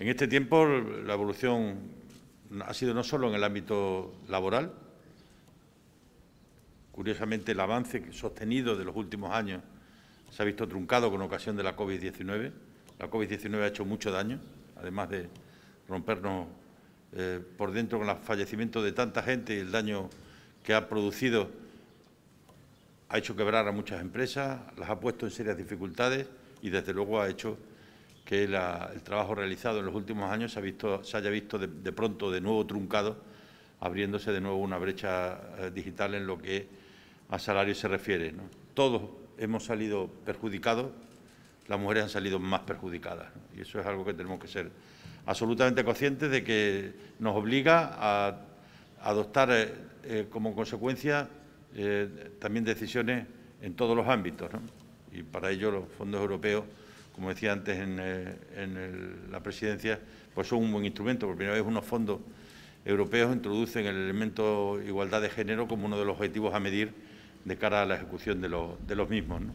En este tiempo la evolución ha sido no solo en el ámbito laboral, curiosamente el avance sostenido de los últimos años se ha visto truncado con ocasión de la COVID-19. La COVID-19 ha hecho mucho daño, además de rompernos eh, por dentro con el fallecimiento de tanta gente y el daño que ha producido, ha hecho quebrar a muchas empresas, las ha puesto en serias dificultades y, desde luego, ha hecho que el trabajo realizado en los últimos años se, haya visto de, pronto de nuevo truncado, abriéndose de nuevo una brecha eh, digital en lo que a salario se refiere. Todos hemos salido perjudicados, las mujeres han salido más perjudicadas. Y eso es algo que tenemos que ser absolutamente conscientes de que nos obliga a adoptar eh, eh, como consecuencia también decisiones en todos los ámbitos. Y para ello los fondos europeos como decía antes en, eh, la presidencia, pues son un buen instrumento. Por primera vez unos fondos europeos introducen el elemento igualdad de género como uno de los objetivos a medir de cara a la ejecución de, los mismos.